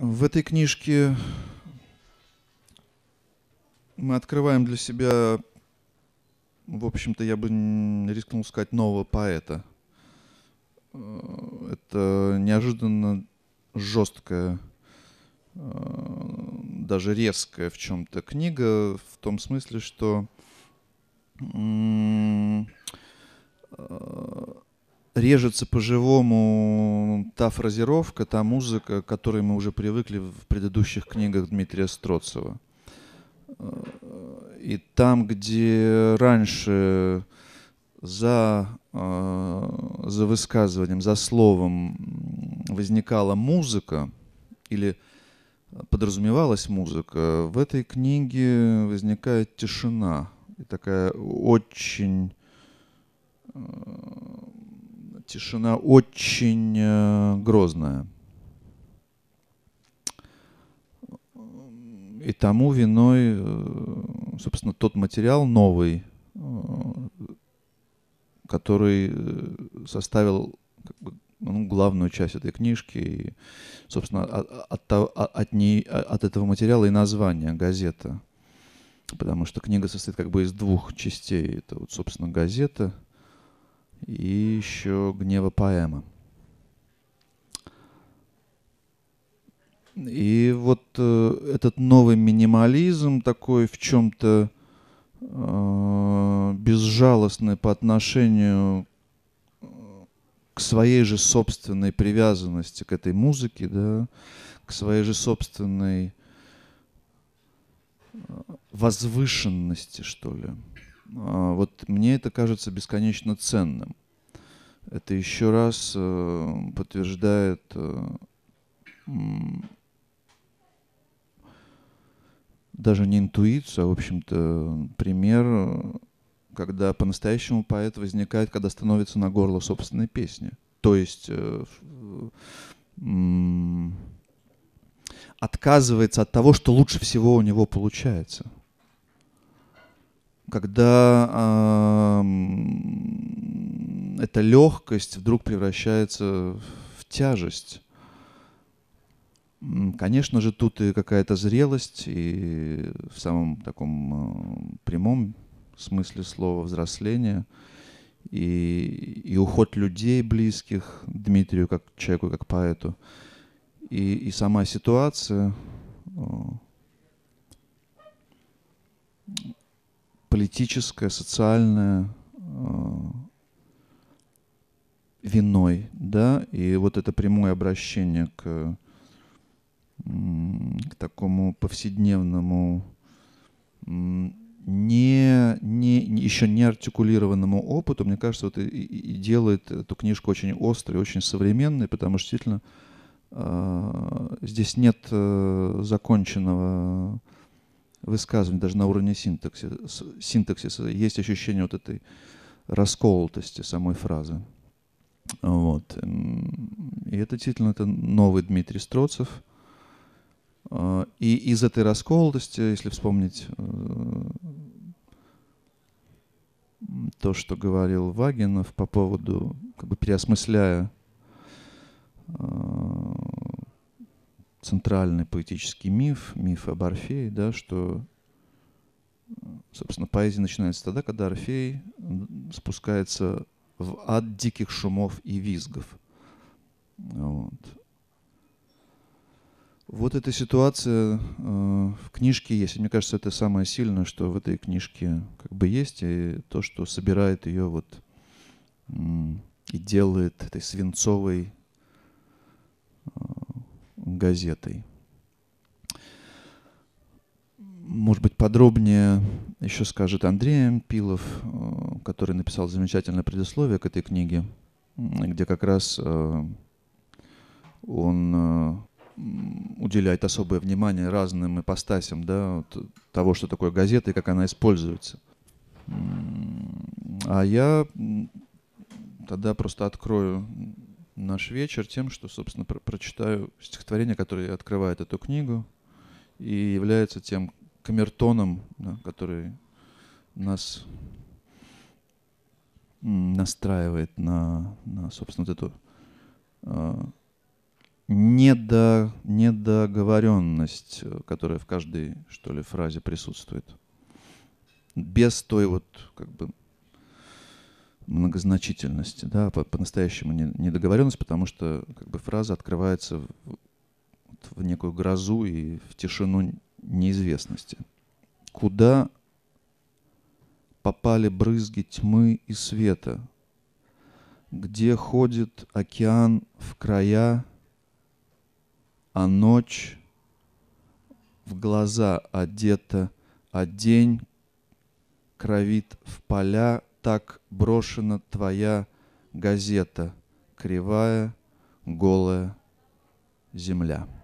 В этой книжке мы открываем для себя, в общем-то, я бы рискнул сказать, нового поэта. Э, это неожиданно жесткая, э, даже резкая в чем-то книга, в том смысле, что э, режется по-живому та фразировка, та музыка, к которой мы уже привыкли в предыдущих книгах Дмитрия Строцева. Э, и там, где раньше за, э, за высказыванием, за словом возникала музыка или подразумевалась музыка, в этой книге возникает тишина и такая очень тишина очень э, грозная. И тому виной, э, собственно, тот материал новый, э, который составил ну, главную часть этой книжки. И, собственно, от, от, от, ней, от этого материала и название газета. Потому что книга состоит как бы из двух частей. Это, вот, собственно, газета — и еще «Гнева поэма». И вот э, этот новый минимализм такой в чем-то э, безжалостный по отношению э, к своей же собственной привязанности к этой музыке, да, к своей же собственной э, возвышенности, что ли. А, вот мне это кажется бесконечно ценным. Это еще раз э, подтверждает э, даже не интуицию, а, в общем-то, пример, когда по-настоящему поэт возникает, когда становится на горло собственной песни. То есть э, отказывается от того, что лучше всего у него получается – когда эта легкость вдруг превращается в тяжесть. Конечно же, тут и какая-то зрелость, и в самом таком а, прямом смысле слова взросление, и, и уход людей близких Дмитрию как человеку, как поэту, и, и сама ситуация а, политическое, социальное э, виной, да, и вот это прямое обращение к, к такому повседневному, не, не, еще не артикулированному опыту, мне кажется, вот и, и делает эту книжку очень острой, очень современной, потому что действительно э, здесь нет э, законченного э, Высказывание даже на уровне синтаксиса, синтаксиса есть ощущение вот этой расколотости самой фразы. Вот. И это действительно это новый Дмитрий Строцев. А, и из этой расколотости, если вспомнить э, то, что говорил Вагинов по поводу, как бы переосмысляя а, центральный поэтический миф, миф об Орфее, да, что, собственно, поэзия начинается тогда, когда Орфей спускается в ад диких шумов и визгов. Вот. Вот эта ситуация э, в книжке есть. И мне кажется, это самое сильное, что в этой книжке как бы есть, и то, что собирает ее вот и делает этой свинцовой газетой. Может быть, подробнее еще скажет Андрей Пилов, э, который написал замечательное предисловие к этой книге, где как раз э, он э, уделяет особое внимание разным ипостасям да, того, что такое газета и как она используется. А я тогда просто открою наш вечер тем, что, собственно, про прочитаю стихотворение, которое открывает эту книгу и является тем камертоном, да, который нас настраивает на, на собственно, вот эту э, недоговоренность, которая в каждой, что ли, фразе присутствует. Без той вот, как бы, многозначительность, да, по-настоящему по недоговоренность, потому что как бы, фраза открывается в, в некую грозу и в тишину неизвестности. Куда попали брызги тьмы и света? Где ходит океан в края, а ночь в глаза одета, а день кровит в поля так брошена твоя газета, кривая, голая земля.